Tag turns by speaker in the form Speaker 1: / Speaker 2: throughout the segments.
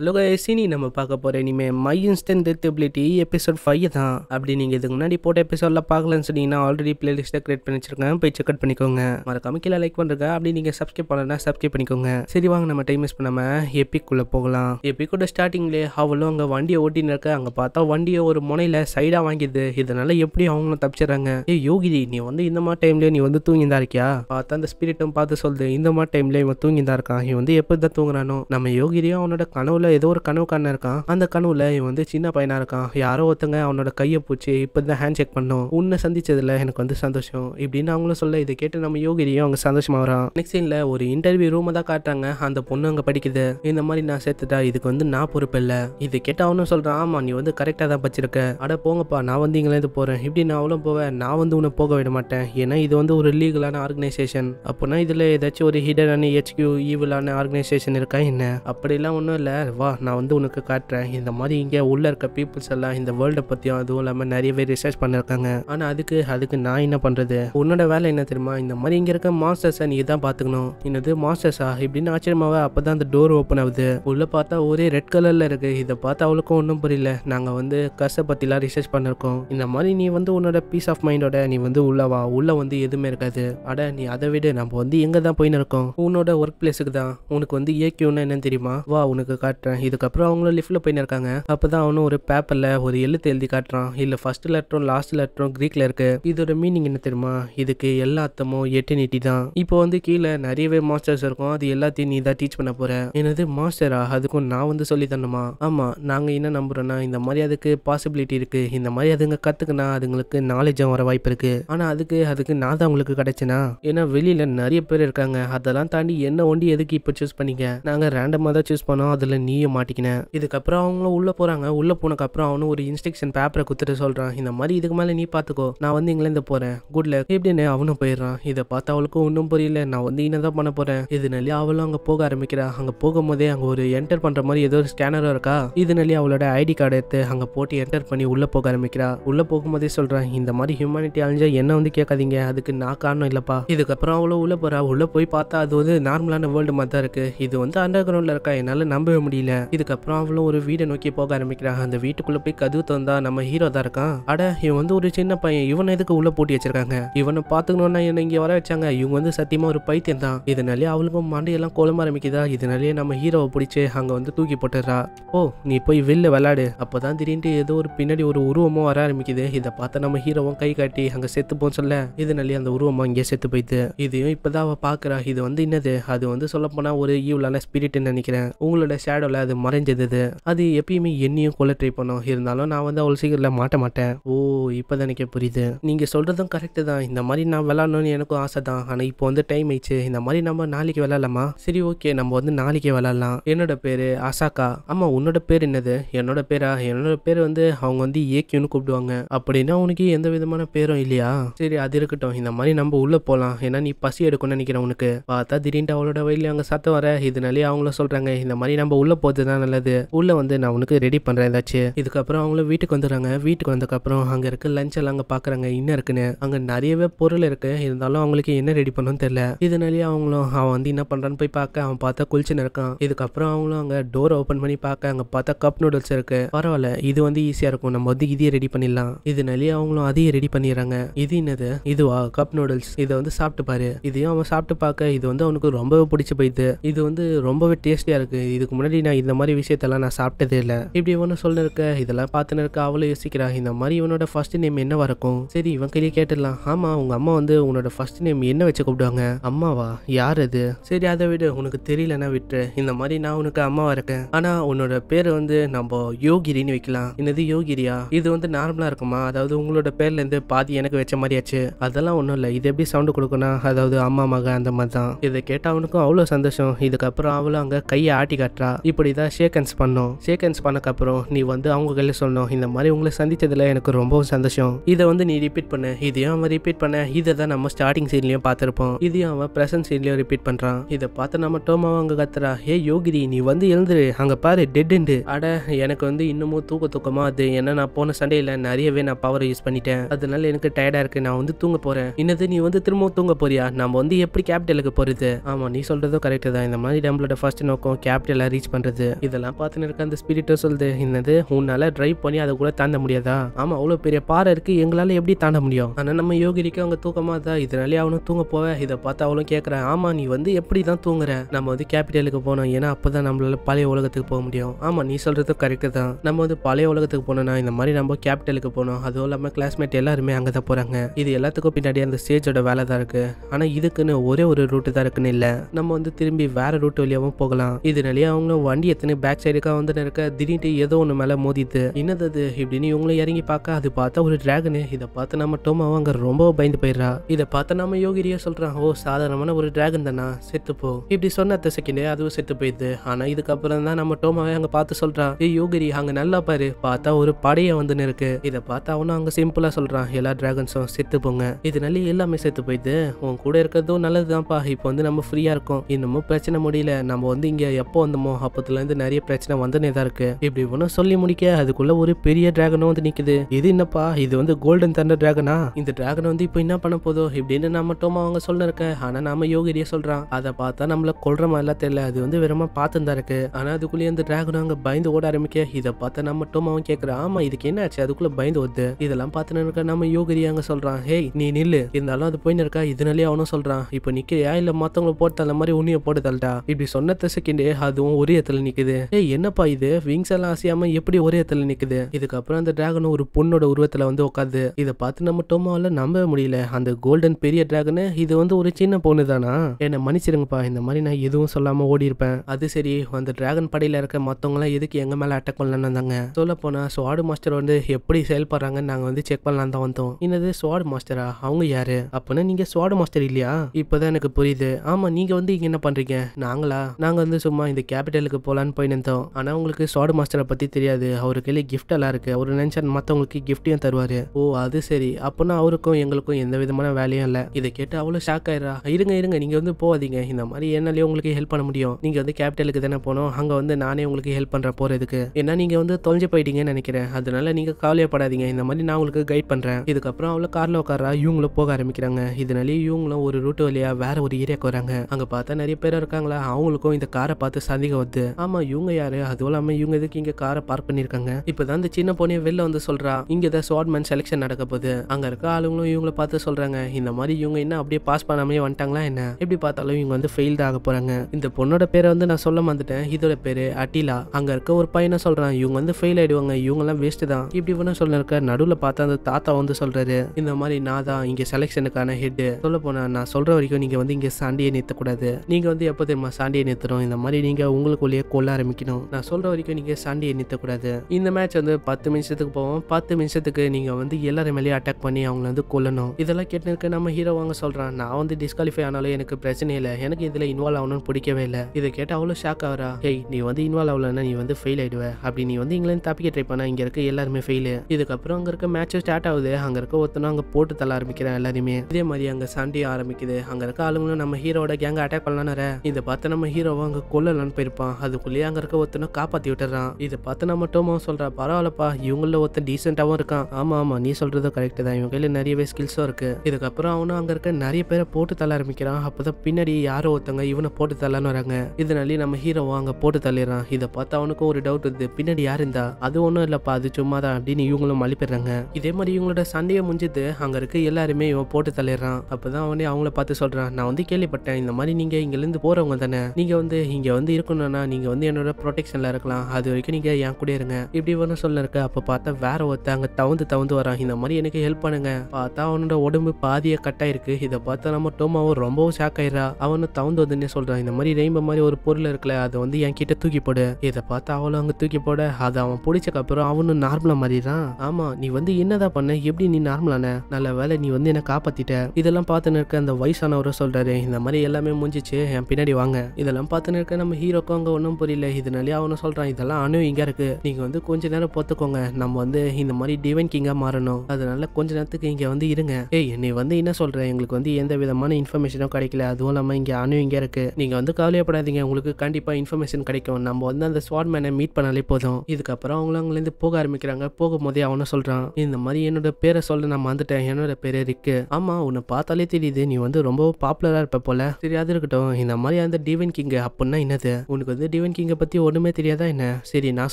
Speaker 1: hello cine நம்ம பார்க்க போகிற இனிமேல் my instant death ability episode five தான் அப்படி நீங்கள் இதுக்கு முன்னாடி போட்ட எபிசோடில் பார்க்கலன்னு சொன்னீங்கன்னா ஆல்ரெடி பிளேலிஸ்ட்டை கிரியேட் பண்ணி வச்சிருக்கேன் போய் செக்அட் பண்ணிக்கோங்க மறக்காம கீழே லைக் பண்ணுறேன் அப்படி நீங்கள் சப்ஸ்கிரைப் பண்ணலன்னா சப்ஸ்கிரைப் பண்ணிக்கோங்க சரி வாங்க நம்ம டைம் மிஸ் பண்ணாமல் எப்பிக்குள்ளே போகலாம் எப்பிக்கோட ஸ்டார்டிங்லேயே அவளும் அங்கே வண்டியை ஓட்டின்னு இருக்க அங்கே பார்த்தா வண்டியை ஒரு முனையில் சைடாக வாங்கிது இதனால எப்படி அவங்களும் தப்பிச்சிடறாங்க ஏ யோகிதி நீ வந்து இந்த மாதிரி டைம்லேயே நீ வந்து தூங்கி தான் இருக்கியா பார்த்தா அந்த ஸ்பிரிட்டும் பார்த்து சொல்லுது இந்த மாதிரி டைம்லேயே இவன் தூங்கி தான் இருக்கான் இவன் வந்து எப்படி தான் தூங்குறானோ நம்ம யோகிதியும் அவனோட கனவுல கனவுல ஏதோ ஒரு கனவு காண இருக்கான் அந்த கனவுல இவன் வந்து சின்ன பையனா இருக்கான் யாரோ ஒருத்தங்க அவனோட கையை பூச்சி இப்பதான் ஹேண்ட் செக் பண்ணோம் உன்னை சந்திச்சதுல எனக்கு வந்து சந்தோஷம் இப்படின்னு அவங்களும் சொல்ல இதை கேட்டு நம்ம யோகிரியும் அவங்க சந்தோஷமா வரான் நெக்ஸ்ட் சீன்ல ஒரு இன்டர்வியூ ரூம் தான் காட்டுறாங்க அந்த பொண்ணு அங்க படிக்குது இந்த மாதிரி நான் சேர்த்துட்டா இதுக்கு வந்து நான் பொறுப்பு இல்லை இது கேட்டு அவனும் சொல்றான் ஆமா நீ வந்து கரெக்டா தான் படிச்சிருக்க அட போங்கப்பா நான் வந்து இது போறேன் இப்படி நான் அவளும் போவேன் நான் வந்து உன்னை போக விட மாட்டேன் ஏன்னா இது வந்து ஒரு லீகலான ஆர்கனைசேஷன் அப்படின்னா இதுல ஏதாச்சும் ஒரு ஹிடன் அண்ட் ஹெச்கியூ ஈவிலான ஆர்கனைசேஷன் இருக்கா என்ன அப்படிலாம் ஒன்றும் இல்லை வா நான் வந்து உனக்கு காட்டுறேன் இந்த மாதிரி இங்கே உள்ளே இருக்க பீப்புள்ஸ் எல்லாம் இந்த வேர்ல்டை பற்றியும் அதுவும் இல்லாமல் நிறைய பேர் ரிசர்ச் பண்ணியிருக்காங்க ஆனால் அதுக்கு அதுக்கு நான் என்ன பண்ணுறது உன்னோட வேலை என்ன தெரியுமா இந்த மாதிரி இங்கே இருக்க மாஸ்டர்ஸை நீ தான் பார்த்துக்கணும் என்னது மாஸ்டர்ஸா இப்படின்னு ஆச்சரியமாவே அப்போ தான் அந்த டோர் ஓப்பன் ஆகுது உள்ளே பார்த்தா ஒரே ரெட் கலரில் இருக்குது இதை பார்த்தா அவளுக்கும் ஒன்றும் புரியல நாங்கள் வந்து கர்ஸை பற்றிலாம் ரிசர்ச் பண்ணியிருக்கோம் இந்த மாதிரி நீ வந்து உன்னோட பீஸ் ஆஃப் மைண்டோட நீ வந்து உள்ளே வா உள்ளே வந்து எதுவுமே இருக்காது அட நீ அதை விட நம்ம வந்து எங்கே தான் போயின்னு இருக்கோம் உன்னோட ஒர்க் பிளேஸுக்கு தான் உனக்கு வந்து இயக்கியோன்னா என்னன்னு தெரியுமா வா உனக்கு காட்டுறேன் காட்டுறேன் இதுக்கப்புறம் அவங்களும் லிஃப்ட்டில் போயின்னு இருக்காங்க அப்போ தான் அவனும் ஒரு பேப்பரில் ஒரு எழுத்து எழுதி காட்டுறான் இல்லை ஃபர்ஸ்ட் லெட்டரும் லாஸ்ட் லெட்டரும் க்ரீக்கில் இருக்குது இதோட மீனிங் என்ன தெரியுமா இதுக்கு எல்லா அர்த்தமும் எட்டினிட்டி தான் இப்போ வந்து கீழே நிறையவே மாஸ்டர்ஸ் இருக்கும் அது எல்லாத்தையும் நீ தான் டீச் பண்ண போற எனது மாஸ்டரா அதுக்கும் நான் வந்து சொல்லி தரணுமா ஆமாம் நாங்கள் என்ன நம்புகிறோன்னா இந்த மாதிரி அதுக்கு பாசிபிலிட்டி இருக்குது இந்த மாதிரி அதுங்க கற்றுக்குனா அதுங்களுக்கு நாலேஜும் வர வாய்ப்பு இருக்குது ஆனால் அதுக்கு அதுக்கு நான் தான் உங்களுக்கு கிடைச்சனா ஏன்னா வெளியில் நிறைய பேர் இருக்காங்க அதெல்லாம் தாண்டி என்ன ஒண்டி எதுக்கு இப்போ சூஸ் பண்ணிக்க நாங்கள் ரேண்டமாக தான் சூஸ் பண்ணோம் அதில் நீ நீயே மாட்டிக்கின இதுக்கப்புறம் அவங்களும் உள்ளே போகிறாங்க உள்ளே போனக்கப்புறம் அவனு ஒரு இன்ஸ்ட்ரக்ஷன் பேப்பரை குத்துட்டு சொல்கிறான் இந்த மாதிரி இதுக்கு மேலே நீ பார்த்துக்கோ நான் வந்து இங்கிலாந்து போகிறேன் குட் லக் இப்படின்னு அவனும் போயிடுறான் இதை பார்த்து அவளுக்கும் ஒன்றும் புரியல நான் வந்து இன்னதான் பண்ண போகிறேன் இதனாலே அவளும் அங்கே போக ஆரம்பிக்கிறா அங்கே போகும்போதே அங்கே ஒரு என்டர் பண்ணுற மாதிரி ஏதோ ஒரு ஸ்கேனரும் இருக்கா இதனாலே அவளோட ஐடி கார்டு எடுத்து அங்கே போட்டு என்டர் பண்ணி உள்ளே போக ஆரம்பிக்கிறா உள்ளே போகும்போதே சொல்கிறான் இந்த மாதிரி ஹியூமனிட்டி அழிஞ்சா என்ன வந்து கேட்காதீங்க அதுக்கு நான் காரணம் இல்லைப்பா இதுக்கப்புறம் அவளும் உள்ளே போகிறா உள்ளே போய் பார்த்தா அது வந்து நார்மலான வேர்ல்டு மாதிரி தான் இருக்குது இது வந்து அண்டர் கிரவுண்டில் இருக்கா என்னால் நம்பவே முடியல முடியல இதுக்கப்புறம் அவளும் ஒரு வீடை நோக்கி போக ஆரம்பிக்கிறாங்க அந்த வீட்டுக்குள்ள போய் கதவு தந்தா நம்ம ஹீரோ தான் இருக்கான் அட இவன் வந்து ஒரு சின்ன பையன் இவனை எதுக்கு உள்ள போட்டி வச்சிருக்காங்க இவனை பாத்துக்கணும்னா என்ன இங்க வர வச்சாங்க இவங்க வந்து சத்தியமா ஒரு பைத்தியம் தான் இதனாலே அவளுக்கும் மண்டையெல்லாம் குழம்ப ஆரம்பிக்குதா இதனாலேயே நம்ம ஹீரோவை பிடிச்சி அங்க வந்து தூக்கி போட்டுறா ஓ நீ போய் வெளில விளாடு அப்பதான் திடீர்னு ஏதோ ஒரு பின்னாடி ஒரு உருவமும் வர ஆரம்பிக்குது இதை பார்த்தா நம்ம ஹீரோவும் கை காட்டி அங்க செத்துப்போம் சொல்ல இதனாலே அந்த உருவம் அங்கேயே செத்து போயிட்டு இதையும் இப்பதான் அவ பாக்குறா இது வந்து என்னது அது வந்து சொல்ல போனா ஒரு ஈவலான ஸ்பிரிட் நினைக்கிறேன் உங்களோட ஷேடோ வீடியோவில் அது மறைஞ்சது அது எப்பயுமே என்னையும் கொள்ள ட்ரை பண்ணும் இருந்தாலும் நான் வந்து அவ்வளோ சீக்கிரம் மாட்ட மாட்டேன் ஓ இப்போ தான் எனக்கு புரியுது நீங்கள் சொல்கிறதும் கரெக்டு தான் இந்த மாதிரி நான் விளாட்ணும்னு எனக்கும் ஆசை தான் ஆனால் இப்போ வந்து டைம் ஆயிடுச்சு இந்த மாதிரி நம்ம நாளைக்கு விளாட்லாமா சரி ஓகே நம்ம வந்து நாளைக்கு விளாட்லாம் என்னோட பேர் அசாக்கா ஆமாம் உன்னோட பேர் என்னது என்னோட பேரா என்னோட பேர் வந்து அவங்க வந்து ஏக்கியூன்னு கூப்பிடுவாங்க அப்படின்னா உனக்கு எந்த விதமான பேரும் இல்லையா சரி அது இருக்கட்டும் இந்த மாதிரி நம்ம உள்ளே போகலாம் ஏன்னா நீ பசி எடுக்கணும்னு நினைக்கிறேன் உனக்கு பார்த்தா திடீர்னு அவளோட வயலில் அங்கே சத்தம் வர இதனாலே அவங்கள சொல்கிறாங்க இந்த மாதிரி நம்ம உள்ளே உள்ளே போகிறது நல்லது உள்ள வந்து நான் உனக்கு ரெடி பண்றேன் ஏதாச்சும் இதுக்கப்புறம் அவங்களும் வீட்டுக்கு வந்துடுறாங்க வீட்டுக்கு வந்ததுக்கப்புறம் அங்கே இருக்க லஞ்ச் எல்லாம் அங்கே பாக்குறாங்க என்ன இருக்குன்னு அங்கே நிறையவே பொருள் இருக்கு இருந்தாலும் அவங்களுக்கு என்ன ரெடி பண்ணணும்னு தெரில இதனாலேயே அவங்களும் அவன் வந்து என்ன பண்றான்னு போய் பார்க்க அவன் பார்த்தா குளிச்சுன்னு இருக்கான் இதுக்கப்புறம் அவங்களும் அங்கே டோர் ஓப்பன் பண்ணி பார்க்க அங்கே பார்த்தா கப் நூடுல்ஸ் இருக்கு பரவாயில்ல இது வந்து ஈஸியாக இருக்கும் நம்ம வந்து இதையே ரெடி பண்ணிடலாம் இதனாலேயே அவங்களும் அதையும் ரெடி பண்ணிடுறாங்க இது என்னது இதுவா கப் நூடுல்ஸ் இதை வந்து சாப்பிட்டு பாரு இதையும் அவன் சாப்பிட்டு பார்க்க இது வந்து அவனுக்கு ரொம்பவே பிடிச்சி போயிடுது இது வந்து ரொம்பவே டேஸ்டியாக இருக்கு இதுக்கு முன்னாடி நான் இந்த மாதிரி விஷயத்தெல்லாம் நான் சாப்பிட்டதே இல்லை இப்படி இவனு சொல்லிருக்க இதெல்லாம் பார்த்துன்னு இருக்க அவளும் யோசிக்கிறா இந்த மாதிரி இவனோட ஃபர்ஸ்ட் நேம் என்ன வரக்கும் சரி இவன் கையிலே கேட்டுடலாம் ஆமா உங்க அம்மா வந்து உன்னோட ஃபர்ஸ்ட் நேம் என்ன வச்சு கூப்பிடுவாங்க அம்மாவா யார் அது சரி அதை விட உனக்கு தெரியலன்னா விட்டு இந்த மாதிரி நான் உனக்கு அம்மாவா இருக்கேன் ஆனா உன்னோட பேர் வந்து நம்ம யோகிரின்னு வைக்கலாம் என்னது யோகிரியா இது வந்து நார்மலா இருக்குமா அதாவது உங்களோட பேர்ல இருந்து பாதி எனக்கு வச்ச மாதிரியாச்சு அதெல்லாம் ஒண்ணும் இல்லை இது எப்படி சவுண்டு கொடுக்கணும் அதாவது அம்மா மக அந்த மாதிரி தான் இதை கேட்டா அவனுக்கும் அவ்வளோ சந்தோஷம் இதுக்கப்புறம் அவளும் அங்கே கையை ஆட்டி காட்டுறா இப்படி தான் ஷேக்கன்ஸ் பண்ணோம் ஷேக்கன்ஸ் பண்ணக்கப்புறம் நீ வந்து அவங்க கையில் சொன்னோம் இந்த மாதிரி உங்களை சந்தித்ததில் எனக்கு ரொம்பவும் சந்தோஷம் இதை வந்து நீ ரிப்பீட் பண்ண இதையும் அவன் ரிப்பீட் பண்ண இதை தான் நம்ம ஸ்டார்டிங் சீன்லையும் பார்த்துருப்போம் இதையும் அவன் ப்ரெசன்ட் சீன்லையும் ரிப்பீட் பண்ணுறான் இதை பார்த்து நம்ம டோமாவும் அங்கே கத்துறா ஏ யோகிரி நீ வந்து எழுந்துரு அங்கே பாரு டெட்டுண்டு அட எனக்கு வந்து இன்னமும் தூக்க தூக்கமாக அது ஏன்னா நான் போன சண்டையில் நிறையவே நான் பவர் யூஸ் பண்ணிட்டேன் அதனால எனக்கு டயர்டாக இருக்கு நான் வந்து தூங்க போகிறேன் என்னது நீ வந்து திரும்பவும் தூங்க போறியா நம்ம வந்து எப்படி கேபிட்டலுக்கு போகிறது ஆமாம் நீ சொல்கிறதும் கரெக்டு தான் இந்த மாதிரி நம்மளோட ஃபர்ஸ்ட் நோக்கம் கேபிட்டலை ரீச் பண்ணுறது பண்ணுறது இதெல்லாம் பார்த்துன்னு இருக்க அந்த ஸ்பிரிட்டோ சொல்லுது என்னது உன்னால ட்ரைவ் பண்ணி அதை கூட தாண்ட முடியாதா ஆமா அவ்வளோ பெரிய பாறை இருக்கு எங்களால எப்படி தாண்ட முடியும் ஆனால் நம்ம யோகிரிக்கு அவங்க தூக்கமா தான் இதனாலே அவனும் தூங்க போவ இதை பார்த்து அவளும் கேட்குறேன் ஆமா நீ வந்து எப்படி தான் தூங்குற நம்ம வந்து கேபிட்டலுக்கு போனோம் ஏன்னா அப்போதான் நம்மளால பழைய உலகத்துக்கு போக முடியும் ஆமா நீ சொல்றது கரெக்டு தான் நம்ம வந்து பழைய உலகத்துக்கு போனோம்னா இந்த மாதிரி நம்ம கேபிட்டலுக்கு போனோம் அதுவும் இல்லாமல் கிளாஸ்மேட் எல்லாருமே அங்கே தான் போறாங்க இது எல்லாத்துக்கும் பின்னாடி அந்த ஸ்டேஜோட வேலை தான் இருக்கு ஆனா இதுக்குன்னு ஒரே ஒரு ரூட்டு தான் இருக்குன்னு இல்லை நம்ம வந்து திரும்பி வேற ரூட் வழியாகவும் போகலாம் இதனாலேயே அவங்களும் வண்டி எத்தனை பேக் சைடுக்காக வந்து இருக்க திடீர்னு ஏதோ ஒன்று மேலே மோதிது என்னது அது இப்படின்னு இவங்களும் இறங்கி பார்க்க அது பார்த்தா ஒரு டிராகனு இதை பார்த்து நம்ம டோமாவும் அங்கே ரொம்ப பயந்து போயிடுறா இதை பார்த்து நம்ம யோகிரியா சொல்கிறான் ஓ சாதாரணமான ஒரு டிராகன் தானா செத்துப்போ இப்படி சொன்ன அத்த செகண்டே அதுவும் செத்து போயிடுது ஆனால் இதுக்கப்புறம் தான் நம்ம டோமாவே அங்கே பார்த்து சொல்கிறான் ஏ யோகிரி அங்கே நல்லா பாரு பார்த்தா ஒரு படையை வந்துன்னு இருக்கு இதை பார்த்தா அவனும் அங்கே சிம்பிளாக சொல்கிறான் எல்லா டிராகன்ஸும் செத்து போங்க இதனால எல்லாமே செத்து போயிடுது உன் கூட இருக்கிறதும் நல்லதுதான்ப்பா இப்போ வந்து நம்ம ஃப்ரீயாக இருக்கோம் இன்னமும் பிரச்சனை முடியல நம்ம வந்து இங்கே எப்போ வந்தோமோ அப்போ இருந்து நிறைய பிரச்சனை வந்தனே தான் இருக்கு இப்படி ஒன்று சொல்லி முடிக்க அதுக்குள்ள ஒரு பெரிய டிராகனும் வந்து நிக்குது இது என்னப்பா இது வந்து கோல்டன் தண்டர் டிராகனா இந்த டிராகன் வந்து இப்போ என்ன பண்ண போதோ இப்படின்னு நம்ம டோமா அவங்க சொல்லிருக்க ஆனா நாம யோகிரிய சொல்றான் அதை பார்த்தா நம்மள கொள்ற மாதிரிலாம் தெரியல அது வந்து வெறுமா பார்த்துன்னு தான் இருக்கு ஆனா அதுக்குள்ளே அந்த டிராகனும் அங்க பயந்து ஓட ஆரம்பிக்க இதை பார்த்தா நம்ம டோமாவும் கேட்குறான் ஆமா இதுக்கு என்ன ஆச்சு அதுக்குள்ள பயந்து வருது இதெல்லாம் பார்த்து நம்ம யோகிரியா அங்க சொல்றான் ஹே நீ நில்லு இருந்தாலும் அது போயின்னு இருக்கா இதனாலே அவனும் சொல்றான் இப்போ நிக்கிறியா இல்ல மத்தவங்களை போட்டு தள்ள மாதிரி உன்னிய போட்டு தள்ளடா இப்படி சொன்ன செகண்டே அதுவும் ஒரு இடத்துல இடத்துல நிக்குது ஏய் என்னப்பா இது விங்ஸ் எல்லாம் அசையாம எப்படி ஒரே இடத்துல நிக்குது இதுக்கப்புறம் அந்த டிராகன் ஒரு பொண்ணோட உருவத்துல வந்து உட்காந்து இதை பார்த்து நம்ம டோமாவில் நம்பவே முடியல அந்த கோல்டன் பெரிய டிராகனு இது வந்து ஒரு சின்ன பொண்ணு தானா என்ன மன்னிச்சிருங்கப்பா இந்த மாதிரி நான் எதுவும் சொல்லாம ஓடி இருப்பேன் அது சரி அந்த டிராகன் படையில இருக்க எல்லாம் எதுக்கு எங்க மேல அட்டாக் பண்ணலான்னு வந்தாங்க சொல்ல போனா ஸ்வாடு மாஸ்டர் வந்து எப்படி செயல்படுறாங்கன்னு நாங்க வந்து செக் பண்ணலாம் தான் வந்தோம் என்னது ஸ்வாடு மாஸ்டரா அவங்க யாரு அப்பனா நீங்க ஸ்வாடு மாஸ்டர் இல்லையா இப்பதான் எனக்கு புரியுது ஆமா நீங்க வந்து இங்க என்ன பண்றீங்க நாங்களா நாங்க வந்து சும்மா இந்த கேபிட்டலுக்கு மாஸ்டருக்கு போகலான்னு போய் நின்றோம் ஆனால் உங்களுக்கு சாடு மாஸ்டரை பற்றி தெரியாது அவரு கையில் கிஃப்ட் எல்லாம் இருக்குது அவர் நினச்சா மற்றவங்களுக்கு கிஃப்ட்டையும் தருவார் ஓ அது சரி அப்போனா அவருக்கும் எங்களுக்கும் எந்த விதமான வேலையும் இல்லை இதை கேட்டு அவ்வளோ ஷாக் ஆயிரா இருங்க இருங்க நீங்கள் வந்து போகாதீங்க இந்த மாதிரி என்னாலேயே உங்களுக்கு ஹெல்ப் பண்ண முடியும் நீங்கள் வந்து கேபிட்டலுக்கு தானே போனோம் அங்கே வந்து நானே உங்களுக்கு ஹெல்ப் பண்ணுற போகிறதுக்கு ஏன்னா நீங்கள் வந்து தொலைஞ்சு போயிட்டீங்கன்னு நினைக்கிறேன் அதனால நீங்கள் கவலையப்படாதீங்க இந்த மாதிரி நான் உங்களுக்கு கைட் பண்ணுறேன் இதுக்கப்புறம் அவ்வளோ காரில் உட்காரா இவங்களும் போக ஆரம்பிக்கிறாங்க இதனாலேயே இவங்களும் ஒரு ரூட்டு வழியாக வேற ஒரு ஏரியாவுக்கு வராங்க அங்கே பார்த்தா நிறைய பேர் இருக்காங்களா அவங்களுக்கும் இந்த காரை பார்த்து சந்தேகம் வந்து ஆமா இவங்க யாரு அதுவும் இல்லாம இவங்க எதுக்கு இங்க காரை பார்க் பண்ணிருக்காங்க இப்பதான் அந்த சின்ன பொண்ணிய வெளில வந்து சொல்றா இங்க தான் ஸ்வாட்மேன் செலெக்ஷன் நடக்க போகுது அங்க இருக்க ஆளுங்களும் இவங்கள பார்த்து சொல்றாங்க இந்த மாதிரி இவங்க என்ன அப்படியே பாஸ் பண்ணாமே வந்துட்டாங்களா என்ன எப்படி பார்த்தாலும் இவங்க வந்து ஃபெயில் ஆக போறாங்க இந்த பொண்ணோட பேரை வந்து நான் சொல்ல வந்துட்டேன் இதோட பேரு அட்டிலா அங்க இருக்க ஒரு பையனை சொல்றான் இவங்க வந்து ஃபெயில் ஆயிடுவாங்க இவங்க எல்லாம் வேஸ்ட் தான் இப்படி ஒன்னும் சொல்ல இருக்க நடுவுல பார்த்தா அந்த தாத்தா வந்து சொல்றாரு இந்த மாதிரி நான் தான் இங்க செலெக்ஷனுக்கான ஹெட் சொல்ல போனா நான் சொல்ற வரைக்கும் நீங்க வந்து இங்க சாண்டியை நிறுத்தக்கூடாது நீங்க வந்து எப்போ தெரியுமா சாண்டியை நிறுத்தணும் இந்த மாதிரி நீங்க உங்களுக்குள்ளே அப்படியே கொல்ல ஆரம்பிக்கணும் நான் சொல்ற வரைக்கும் நீங்க சண்டையை நிறுத்தக்கூடாது இந்த மேட்ச் வந்து பத்து நிமிஷத்துக்கு போவோம் பத்து நிமிஷத்துக்கு நீங்க வந்து எல்லாரும் மேலே அட்டாக் பண்ணி அவங்கள வந்து கொல்லணும் இதெல்லாம் கேட்டுருக்கு நம்ம ஹீரோ வாங்க சொல்றான் நான் வந்து டிஸ்குவாலிஃபை ஆனாலும் எனக்கு பிரச்சனை இல்லை எனக்கு இதில் இன்வால்வ் ஆகணும்னு பிடிக்கவே இல்லை இதை கேட்டு அவ்வளோ ஷாக் ஆகிறா ஹெய் நீ வந்து இன்வால்வ் ஆகலன்னா நீ வந்து ஃபெயில் ஆயிடுவ அப்படி நீ வந்து இங்கிலாந்து தப்பிக்க ட்ரை பண்ணா இங்கே இருக்க எல்லாருமே ஃபெயிலு இதுக்கப்புறம் அங்கே இருக்க மேட்ச் ஸ்டார்ட் ஆகுது அங்கே இருக்க ஒருத்தனும் அங்கே போட்டு தள்ள ஆரம்பிக்கிறான் எல்லாருமே இதே மாதிரி அங்கே சண்டே ஆரம்பிக்குது அங்கே இருக்க ஆளுங்களும் நம்ம ஹீரோட கேங்க அட்டாக் பண்ணலான்னு இதை பார்த்து நம்ம ஹீரோவை அங்கே கொல்லலான்னு போயிருப்பான் அதுக்குள்ளேயே அங்க இருக்க ஒருத்தனை காப்பாத்தி விட்டுறான் இதை பார்த்து நான் டோமோ சொல்றா பரவாயில்லப்பா இவங்கள ஒருத்தன் டீசென்டாவும் இருக்கான் ஆமா ஆமா நீ சொல்றது கரெக்ட் தான் இவங்க கையில நிறையவே ஸ்கில்ஸும் இருக்கு இதுக்கப்புறம் அவனும் அங்க இருக்க நிறைய பேரை போட்டு தள்ள ஆரம்பிக்கிறான் அப்பதான் பின்னாடி யாரோ ஒருத்தவங்க இவனை போட்டு தள்ளன்னு வராங்க இதனால நம்ம ஹீரோவை அங்க போட்டு தள்ளிடுறான் இதை பார்த்து அவனுக்கும் ஒரு டவுட் இருக்கு பின்னாடி யார் இருந்தா அது ஒன்றும் இல்லப்பா அது சும்மா தான் அப்படின்னு இவங்களும் அழிப்பிடுறாங்க இதே மாதிரி இவங்களோட சண்டையை முடிஞ்சது அங்க இருக்க எல்லாருமே இவன் போட்டு தள்ளிடுறான் அப்பதான் அவனே அவங்கள பார்த்து சொல்றான் நான் வந்து கேள்விப்பட்டேன் இந்த மாதிரி நீங்க இருந்து போறவங்க தானே நீங்க வந்து இங்க வந்து இருக்கணும்னா நீ நீங்கள் வந்து என்னோட ப்ரொடெக்ஷனில் இருக்கலாம் அது வரைக்கும் நீங்கள் என் கூட இருங்க இப்படி ஒன்று சொல்ல இருக்க அப்போ பார்த்தா வேற ஒருத்த அங்கே தவுந்து தவுந்து வரான் இந்த மாதிரி எனக்கு ஹெல்ப் பண்ணுங்க பார்த்தா அவனோட உடம்பு பாதியை கட்டாயிருக்கு இதை பார்த்தா நம்ம டோமாவும் ரொம்பவும் ஷாக் ஆயிடுறா அவனு தவுந்து வந்துன்னு சொல்கிறான் இந்த மாதிரி ரெயின்போ மாதிரி ஒரு பொருள் இருக்குல்ல அதை வந்து என் கிட்ட தூக்கி போடு இதை பார்த்தா அவளும் அங்கே தூக்கி போட அதை அவன் பிடிச்சக்கப்புறம் அவனும் நார்மலாக மாதிரி தான் ஆமாம் நீ வந்து என்னதான் பண்ண எப்படி நீ நார்மலான நல்ல வேலை நீ வந்து என்னை காப்பாற்றிட்ட இதெல்லாம் பார்த்துன்னு இருக்க அந்த வயசானவரை சொல்கிறாரு இந்த மாதிரி எல்லாமே முடிஞ்சிச்சு என் பின்னாடி வாங்க இதெல்லாம் பார்த்துன்னு இருக்க நம்ம ஹீரோக்கும் அங்கே ஒன்றும் புரியல இதனாலே அவனும் சொல்கிறான் இதெல்லாம் அணு இங்கே இருக்குது நீங்கள் வந்து கொஞ்ச நேரம் பார்த்துக்கோங்க நம்ம வந்து இந்த மாதிரி டிவைன் கிங்காக மாறணும் அதனால கொஞ்ச நேரத்துக்கு இங்கே வந்து இருங்க ஏய் நீ வந்து என்ன சொல்கிற எங்களுக்கு வந்து எந்த விதமான இன்ஃபர்மேஷனும் கிடைக்கல அதுவும் இல்லாமல் இங்கே அணு இங்கே இருக்குது நீங்கள் வந்து கவலையப்படாதீங்க உங்களுக்கு கண்டிப்பாக இன்ஃபர்மேஷன் கிடைக்கும் நம்ம வந்து அந்த ஸ்வாட் மேனை மீட் பண்ணாலே போதும் இதுக்கப்புறம் அவங்களும் அங்கேருந்து போக ஆரம்பிக்கிறாங்க போகும்போதே அவனும் சொல்கிறான் இந்த மாதிரி என்னோட பேரை சொல்ல நான் வந்துட்டேன் என்னோட பேரே இருக்கு ஆமாம் உன்னை பார்த்தாலே தெரியுது நீ வந்து ரொம்ப பாப்புலராக இருப்ப போல தெரியாது இருக்கட்டும் இந்த மாதிரி அந்த டிவைன் கிங் அப்படின்னா என்னது உனக்கு வந்து டிவைன் கிங்கை பற்றி ஒன்றுமே தெரியாதா என்ன சரி நான்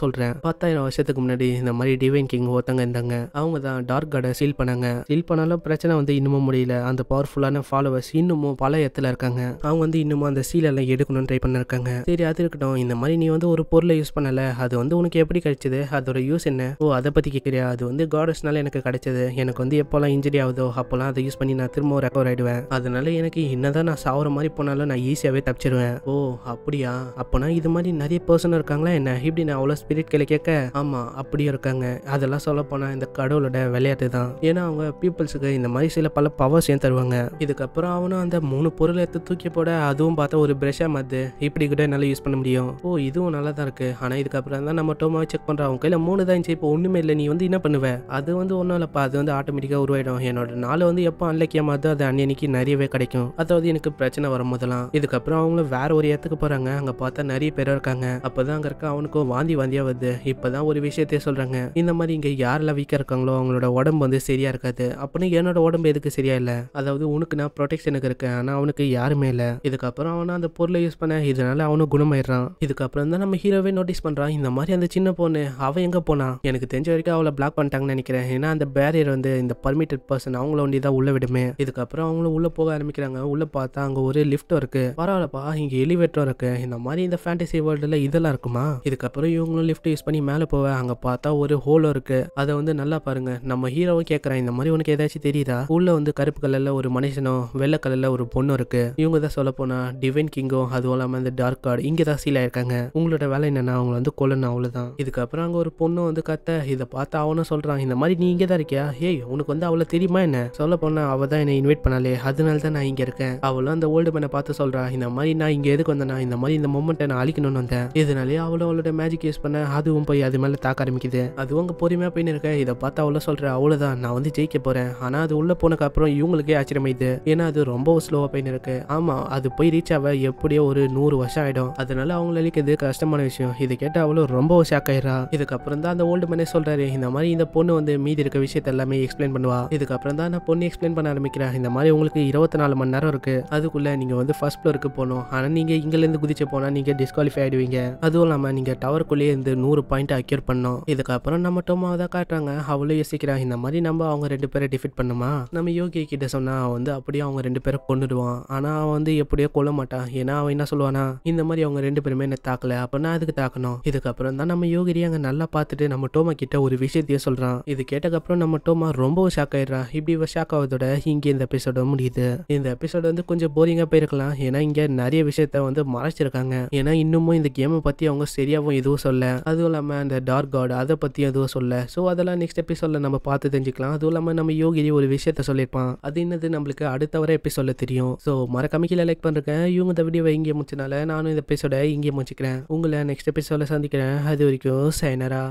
Speaker 1: சொல்கிறேன் பத்தாயிரம் வருஷத்துக்கு முன்னாடி இந்த மாதிரி டிவைன் கிங் ஒருத்தங்க இருந்தாங்க அவங்க தான் டார்க் கார்டை சீல் பண்ணாங்க சீல் பண்ணாலும் பிரச்சனை வந்து இன்னமும் முடியல அந்த பவர்ஃபுல்லான ஃபாலோவர்ஸ் இன்னமும் பல இடத்துல இருக்காங்க அவங்க வந்து இன்னமும் அந்த சீலெல்லாம் எடுக்கணும்னு ட்ரை பண்ணிருக்காங்க சரி அது இருக்கட்டும் இந்த மாதிரி நீ வந்து ஒரு பொருளை யூஸ் பண்ணலை அது வந்து உனக்கு எப்படி கிடைச்சது அதோட யூஸ் என்ன ஓ அதை பற்றி கேட்குறியா அது வந்து காடஸ்னால எனக்கு கிடைச்சது எனக்கு வந்து எப்போல்லாம் இன்ஜுரி ஆகுதோ அப்போல்லாம் அதை யூஸ் பண்ணி நான் திரும்ப ரெக்கவர் ஆகிடுவேன் அதனால எனக்கு என்னதான் நான் சாவர மாதிரி போனாலும் நான் ஈஸியாகவே தப்பிச்சிருவேன் ஓ அப்படியா அப்போனா இது மாதிரி நிறைய பர்சன் இருக்காங்களா என்ன இப்படி நான் அவ்வளோ ஸ்பிரிட் கேள்வி கேட்க ஆமாம் அப்படியும் இருக்காங்க அதெல்லாம் சொல்ல போனால் இந்த கடவுளோட விளையாட்டு தான் ஏன்னா அவங்க பீப்புள்ஸுக்கு இந்த மாதிரி சில பல பவர்ஸையும் தருவாங்க இதுக்கப்புறம் அவனும் அந்த மூணு பொருளை எடுத்து தூக்கி போட அதுவும் பார்த்தா ஒரு பிரஷா மது இப்படி கூட என்னால் யூஸ் பண்ண முடியும் ஓ இதுவும் நல்லா தான் இருக்குது ஆனால் இதுக்கப்புறம் தான் நம்ம டோமாவை செக் பண்ணுறோம் அவங்க கையில் மூணு தான் இருந்துச்சு இப்போ ஒன்றுமே இல்லை நீ வந்து என்ன பண்ணுவ அது வந்து ஒன்றும் இல்லைப்பா அது வந்து ஆட்டோமேட்டிக்காக உருவாயிடும் என்னோட நாள் வந்து எப்போ அன்லக்கியமாக மாதிரி அது அன்னைக்கு நிறையவே கிடைக்கும் அதாவது எனக்கு பிரச்சனை முதலாம் இதுக்கப்புறம் அவங்களும் வேற ஒரு இடத்துக்கு போகிறாங்க அங்கே பார்த்தா நிறைய நிறைய பேரும் இருக்காங்க அப்பதான் அங்க இருக்க அவனுக்கும் வாந்தி வாந்தியா வருது இப்பதான் ஒரு விஷயத்தையே சொல்றாங்க இந்த மாதிரி இங்க யாரெல்லாம் வீக்கா இருக்காங்களோ அவங்களோட உடம்பு வந்து சரியா இருக்காது அப்படின்னு என்னோட உடம்பு எதுக்கு சரியா இல்ல அதாவது உனக்கு நான் ப்ரொடெக்ஷனுக்கு இருக்கேன் ஆனா அவனுக்கு யாருமே இல்ல இதுக்கப்புறம் அவனை அந்த பொருளை யூஸ் பண்ண இதனால அவனும் குணமாயிடுறான் இதுக்கப்புறம் தான் நம்ம ஹீரோவே நோட்டீஸ் பண்றான் இந்த மாதிரி அந்த சின்ன பொண்ணு அவன் எங்க போனா எனக்கு தெரிஞ்ச வரைக்கும் அவளை பிளாக் பண்ணிட்டாங்கன்னு நினைக்கிறேன் ஏன்னா அந்த பேரியர் வந்து இந்த பர்மிட்டட் பர்சன் அவங்கள வண்டி தான் உள்ள விடுமே இதுக்கப்புறம் அவங்களும் உள்ள போக ஆரம்பிக்கிறாங்க உள்ள பார்த்தா அங்க ஒரு லிஃப்ட் இருக்கு பரவாயில்லப்பா இங்க எலிவேட்டரும் இருக்கு இந்த மாதிரி இந்த ஃபேன் ஃபேண்டசி வேர்ல்டுல இதெல்லாம் இருக்குமா இதுக்கப்புறம் இவங்களும் லிஃப்ட் யூஸ் பண்ணி மேலே போவேன் அங்க பார்த்தா ஒரு ஹோலோ இருக்கு அதை வந்து நல்லா பாருங்க நம்ம ஹீரோவும் கேட்குறேன் இந்த மாதிரி உனக்கு ஏதாச்சும் தெரியுதா உள்ள வந்து கருப்பு கலர்ல ஒரு மனுஷனும் வெள்ளை கலர்ல ஒரு பொண்ணும் இருக்கு இவங்க தான் சொல்ல போனா டிவைன் கிங்கும் அதுவும் இல்லாமல் இந்த டார்க் கார்டு இங்க தான் சீல் ஆயிருக்காங்க உங்களோட வேலை என்னன்னா அவங்க வந்து கொல்லணும் அவ்வளவுதான் இதுக்கப்புறம் அங்க ஒரு பொண்ணு வந்து கத்த இதை பார்த்தா அவனும் சொல்றான் இந்த மாதிரி நீ இங்கதான் தான் இருக்கியா ஏய் உனக்கு வந்து அவ்வளவு தெரியுமா என்ன சொல்ல போனா அவள் தான் என்னை இன்வைட் பண்ணாலே அதனால தான் நான் இங்க இருக்கேன் அவளும் அந்த ஓல்டு மேனை பார்த்து சொல்றான் இந்த மாதிரி நான் இங்கே எதுக்கு வந்தேன்னா இந்த மாதிரி இந்த மூமெண்ட்டை நான் அழிக்கணும்னு வந்தேன் இதனாலேயே அவளும் அவளோட மேஜிக் யூஸ் பண்ண அதுவும் போய் அது மேலே தாக்க ஆரம்பிக்குது அதுவும் அங்கே பொறுமையாக போயின்னு இருக்க இதை பார்த்து அவ்வளோ சொல்கிறேன் அவ்வளோதான் நான் வந்து ஜெயிக்க போறேன் ஆனால் அது உள்ளே போனக்கு அப்புறம் இவங்களுக்கே ஆச்சரியமாயிது ஏன்னா அது ரொம்ப ஸ்லோவாக போயின்னு இருக்கு ஆமா அது போய் ரீச் ஆக எப்படியோ ஒரு நூறு வருஷம் ஆயிடும் அதனால அவங்கள அழிக்கிறது கஷ்டமான விஷயம் இதை கேட்டு அவ்வளோ ரொம்ப ஷாக் ஆயிடுறா இதுக்கப்புறம் தான் அந்த ஓல்டு மேனே சொல்றாரு இந்த மாதிரி இந்த பொண்ணு வந்து மீதி இருக்க விஷயத்தை எல்லாமே எக்ஸ்பிளைன் பண்ணுவா இதுக்கப்புறம் தான் நான் பொண்ணு எக்ஸ்பிளைன் பண்ண ஆரம்பிக்கிறேன் இந்த மாதிரி உங்களுக்கு இருபத்தி நாலு மணி நேரம் இருக்கு அதுக்குள்ள நீங்க வந்து ஃபர்ஸ்ட் ஃப்ளோருக்கு போகணும் ஆனா நீங்க இங்கேருந்து குதிச்சு போனா நீங்க டிஸ்கோ டிஸ்குவாலிஃபை ஆயிடுவீங்க அதுவும் இல்லாமல் நீங்கள் டவருக்குள்ளேயே இருந்து நூறு பாயிண்ட் அக்யூர் பண்ணோம் இதுக்கப்புறம் நம்ம டோமாவை தான் காட்டுறாங்க அவளும் யோசிக்கிறாங்க இந்த மாதிரி நம்ம அவங்க ரெண்டு பேரை டிஃபிட் பண்ணுமா நம்ம யோகி கிட்ட சொன்னா அவன் வந்து அப்படியே அவங்க ரெண்டு பேரை கொண்டுடுவான் ஆனால் அவன் வந்து எப்படியோ கொல்ல மாட்டான் ஏன்னா அவன் என்ன சொல்லுவானா இந்த மாதிரி அவங்க ரெண்டு பேருமே என்ன தாக்கல அப்படின்னா அதுக்கு தாக்கணும் இதுக்கப்புறம் தான் நம்ம யோகிரி அங்கே நல்லா பார்த்துட்டு நம்ம டோமா கிட்ட ஒரு விஷயத்தையே சொல்றான் இது கேட்டக்கப்புறம் நம்ம டோமா ரொம்ப ஷாக் ஆயிடுறான் இப்படி ஷாக் ஆகுதோட இங்கே இந்த எபிசோட முடியுது இந்த எபிசோட வந்து கொஞ்சம் போரிங்காக போயிருக்கலாம் ஏன்னா இங்கே நிறைய விஷயத்த வந்து மறைச்சிருக்காங்க ஏன்னா இன்னமும் இந்த கேமை பற்றி அவங்க சரியாகவும் எதுவும் சொல்ல அதுவும் இல்லாமல் அந்த டார்க் காட் அதை பற்றி எதுவும் சொல்ல ஸோ அதெல்லாம் நெக்ஸ்ட் எபிசோடில் நம்ம பார்த்து தெரிஞ்சுக்கலாம் அதுவும் இல்லாமல் நம்ம யோகி ஒரு விஷயத்த சொல்லியிருப்பான் அது என்னது நம்மளுக்கு அடுத்த வர எபிசோட தெரியும் ஸோ மறக்காம கீழே லைக் பண்ணிருக்கேன் இவங்க இந்த வீடியோவை இங்கே முடிச்சனால நானும் இந்த எபிசோட இங்கே முடிச்சுக்கிறேன் உங்களை நெக்ஸ்ட் எபிசோட சந்திக்கிறேன் அது வரைக்கும் சைனரா